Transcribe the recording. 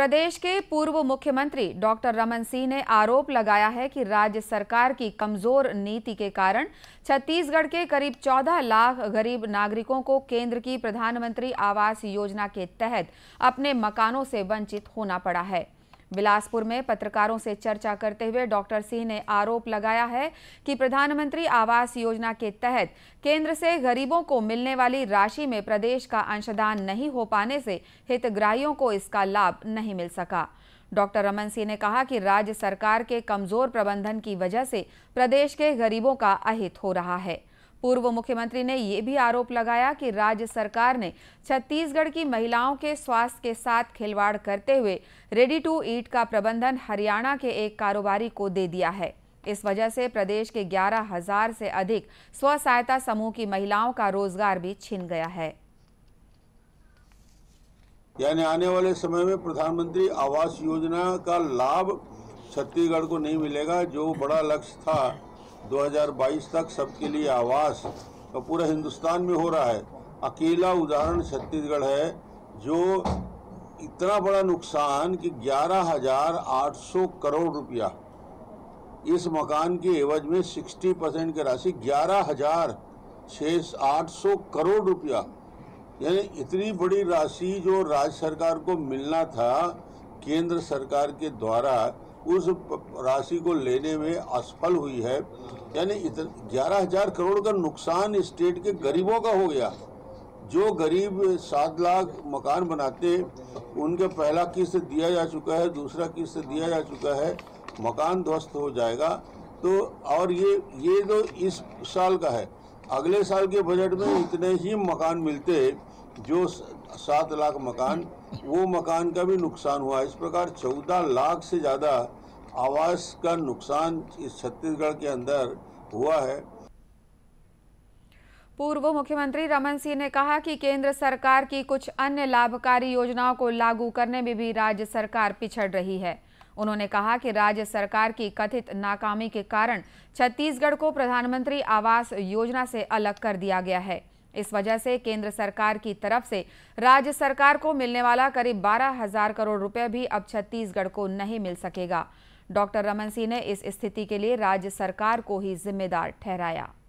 प्रदेश के पूर्व मुख्यमंत्री डॉक्टर रमन सिंह ने आरोप लगाया है कि राज्य सरकार की कमजोर नीति के कारण छत्तीसगढ़ के करीब 14 लाख गरीब नागरिकों को केंद्र की प्रधानमंत्री आवास योजना के तहत अपने मकानों से वंचित होना पड़ा है बिलासपुर में पत्रकारों से चर्चा करते हुए डॉक्टर सिंह ने आरोप लगाया है कि प्रधानमंत्री आवास योजना के तहत केंद्र से गरीबों को मिलने वाली राशि में प्रदेश का अंशदान नहीं हो पाने से हितग्राहियों को इसका लाभ नहीं मिल सका डॉक्टर रमन सिंह ने कहा कि राज्य सरकार के कमजोर प्रबंधन की वजह से प्रदेश के गरीबों का अहित हो रहा है पूर्व मुख्यमंत्री ने यह भी आरोप लगाया कि राज्य सरकार ने छत्तीसगढ़ की महिलाओं के स्वास्थ्य के साथ खिलवाड़ करते हुए रेडी टू ईट का प्रबंधन हरियाणा के एक कारोबारी को दे दिया है इस वजह से प्रदेश के ग्यारह हजार से अधिक स्व सहायता समूह की महिलाओं का रोजगार भी छिन गया है यानी आने वाले समय में प्रधानमंत्री आवास योजना का लाभ छत्तीसगढ़ को नहीं मिलेगा जो बड़ा लक्ष्य था 2022 तक सबके लिए आवास तो पूरा हिंदुस्तान में हो रहा है अकेला उदाहरण छत्तीसगढ़ है जो इतना बड़ा नुकसान कि 11,800 करोड़ रुपया इस मकान के एवज में 60 परसेंट की राशि ग्यारह हजार छः आठ सौ करोड़ रुपया यानी इतनी बड़ी राशि जो राज्य सरकार को मिलना था केंद्र सरकार के द्वारा उस राशि को लेने में असफल हुई है यानी ग्यारह हजार करोड़ का नुकसान स्टेट के गरीबों का हो गया जो गरीब सात लाख मकान बनाते उनके पहला किस्त दिया जा चुका है दूसरा किस्त दिया जा चुका है मकान ध्वस्त हो जाएगा तो और ये ये तो इस साल का है अगले साल के बजट में इतने ही मकान मिलते जो सात लाख मकान वो मकान का भी नुकसान हुआ इस प्रकार चौदह लाख से ज़्यादा आवास का नुकसान इस छत्तीसगढ़ के अंदर हुआ है पूर्व मुख्यमंत्री रमन सिंह ने कहा कि केंद्र सरकार की कुछ अन्य लाभकारी योजनाओं को लागू करने में भी राज्य सरकार पिछड़ रही है उन्होंने कहा कि राज्य सरकार की कथित नाकामी के कारण छत्तीसगढ़ को प्रधानमंत्री आवास योजना से अलग कर दिया गया है इस वजह से केंद्र सरकार की तरफ से राज्य सरकार को मिलने वाला करीब बारह हजार करोड़ रुपए भी अब छत्तीसगढ़ को नहीं मिल सकेगा डॉक्टर रमन सिंह ने इस स्थिति के लिए राज्य सरकार को ही जिम्मेदार ठहराया